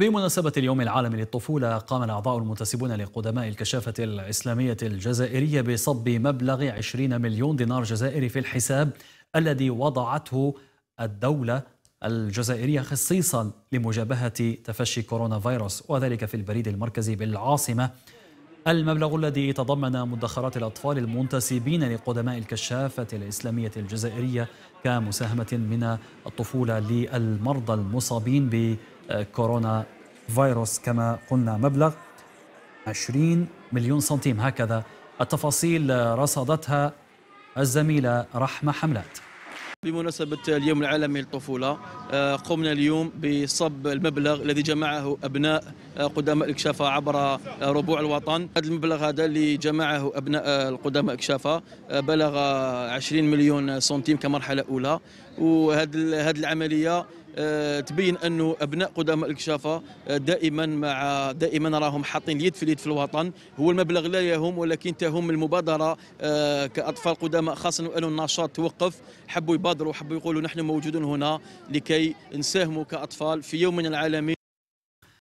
بمناسبة اليوم العالمي للطفولة قام الأعضاء المنتسبون لقدماء الكشافة الإسلامية الجزائرية بصب مبلغ 20 مليون دينار جزائري في الحساب الذي وضعته الدولة الجزائرية خصيصا لمجابهة تفشي كورونا فيروس وذلك في البريد المركزي بالعاصمة المبلغ الذي تضمن مدخرات الأطفال المنتسبين لقدماء الكشافة الإسلامية الجزائرية كمساهمة من الطفولة للمرضى المصابين ب كورونا فيروس كما قلنا مبلغ 20 مليون سنتيم هكذا التفاصيل رصدتها الزميلة رحمة حملات بمناسبة اليوم العالمي للطفولة آه، قمنا اليوم بصب المبلغ الذي جمعه أبناء آه، قدماء الكشافة عبر آه، ربوع الوطن هذا المبلغ هذا اللي جمعه أبناء القدماء الكشافة بلغ 20 مليون سنتيم كمرحلة أولى وهذه العملية آه، تبين انه ابناء قدماء الكشافه آه، دائما مع دائما راهم حاطين اليد في اليد في الوطن هو المبلغ لا يهم ولكن تهم المبادره آه، كاطفال قدماء خاصه وان النشاط توقف حبوا يبادروا حبوا يقولوا نحن موجودون هنا لكي نساهموا كاطفال في يومنا العالمي